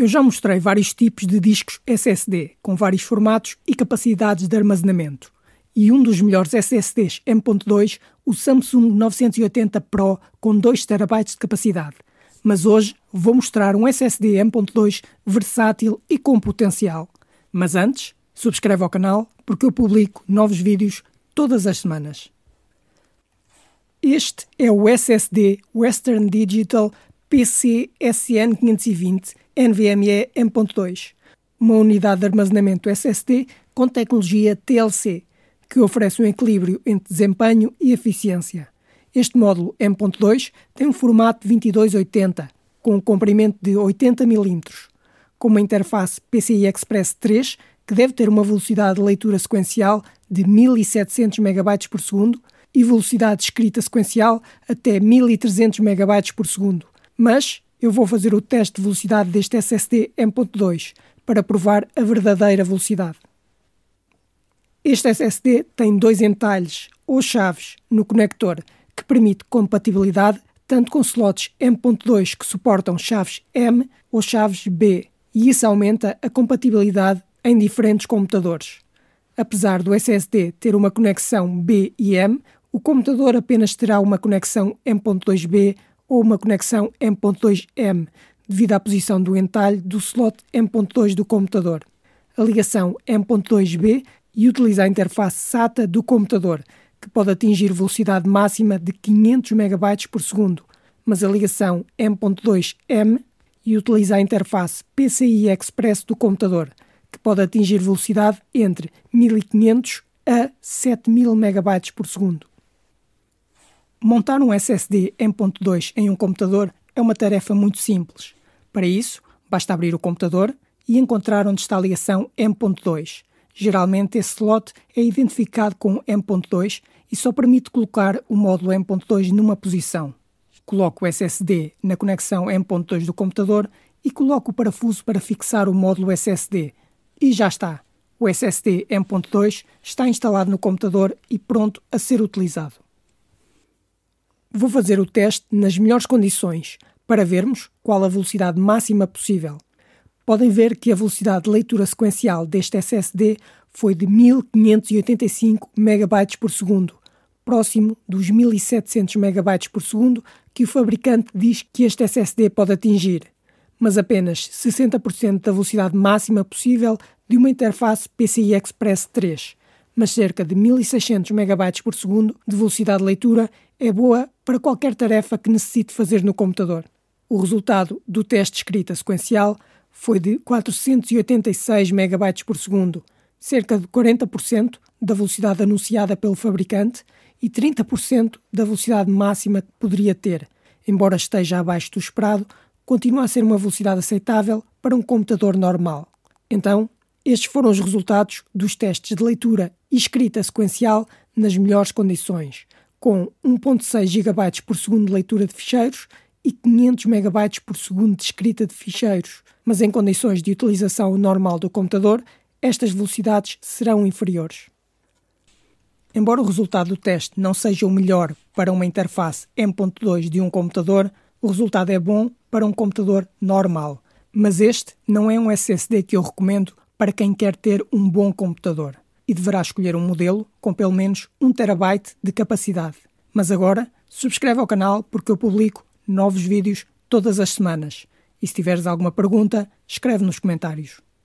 Eu já mostrei vários tipos de discos SSD, com vários formatos e capacidades de armazenamento. E um dos melhores SSDs M.2, o Samsung 980 Pro, com 2 TB de capacidade. Mas hoje vou mostrar um SSD M.2 versátil e com potencial. Mas antes, subscreve ao canal porque eu publico novos vídeos todas as semanas. Este é o SSD Western Digital PCSN520 NVMe M.2, uma unidade de armazenamento SSD com tecnologia TLC, que oferece um equilíbrio entre desempenho e eficiência. Este módulo M.2 tem um formato 2280, com um comprimento de 80 mm, com uma interface PCI Express 3 que deve ter uma velocidade de leitura sequencial de 1700 MB por segundo e velocidade de escrita sequencial até 1300 MB por segundo, mas eu vou fazer o teste de velocidade deste SSD M.2 para provar a verdadeira velocidade. Este SSD tem dois entalhes ou chaves no conector que permite compatibilidade tanto com slots M.2 que suportam chaves M ou chaves B, e isso aumenta a compatibilidade em diferentes computadores. Apesar do SSD ter uma conexão B e M, o computador apenas terá uma conexão M.2B ou uma conexão M.2M, devido à posição do entalhe do slot M.2 do computador. A ligação M.2B e utiliza a interface SATA do computador, que pode atingir velocidade máxima de 500 MB por segundo, mas a ligação M.2M e utiliza a interface PCI Express do computador, que pode atingir velocidade entre 1500 a 7000 MB por segundo. Montar um SSD M.2 em um computador é uma tarefa muito simples. Para isso, basta abrir o computador e encontrar onde está a ligação M.2. Geralmente, esse slot é identificado com M.2 e só permite colocar o módulo M.2 numa posição. Coloco o SSD na conexão M.2 do computador e coloco o parafuso para fixar o módulo SSD. E já está! O SSD M.2 está instalado no computador e pronto a ser utilizado. Vou fazer o teste nas melhores condições para vermos qual a velocidade máxima possível. Podem ver que a velocidade de leitura sequencial deste SSD foi de 1585 MB por segundo, próximo dos 1700 MB por segundo que o fabricante diz que este SSD pode atingir, mas apenas 60% da velocidade máxima possível de uma interface PCI Express 3 mas cerca de 1600 megabytes por segundo de velocidade de leitura é boa para qualquer tarefa que necessite fazer no computador. O resultado do teste de escrita sequencial foi de 486 megabytes por segundo, cerca de 40% da velocidade anunciada pelo fabricante e 30% da velocidade máxima que poderia ter. Embora esteja abaixo do esperado, continua a ser uma velocidade aceitável para um computador normal. Então, estes foram os resultados dos testes de leitura e escrita sequencial nas melhores condições, com 1.6 GB por segundo de leitura de ficheiros e 500 MB por segundo de escrita de ficheiros, mas em condições de utilização normal do computador, estas velocidades serão inferiores. Embora o resultado do teste não seja o melhor para uma interface M.2 de um computador, o resultado é bom para um computador normal, mas este não é um SSD que eu recomendo para quem quer ter um bom computador e deverá escolher um modelo com pelo menos 1 terabyte de capacidade. Mas agora, subscreve ao canal porque eu publico novos vídeos todas as semanas. E se tiveres alguma pergunta, escreve nos comentários.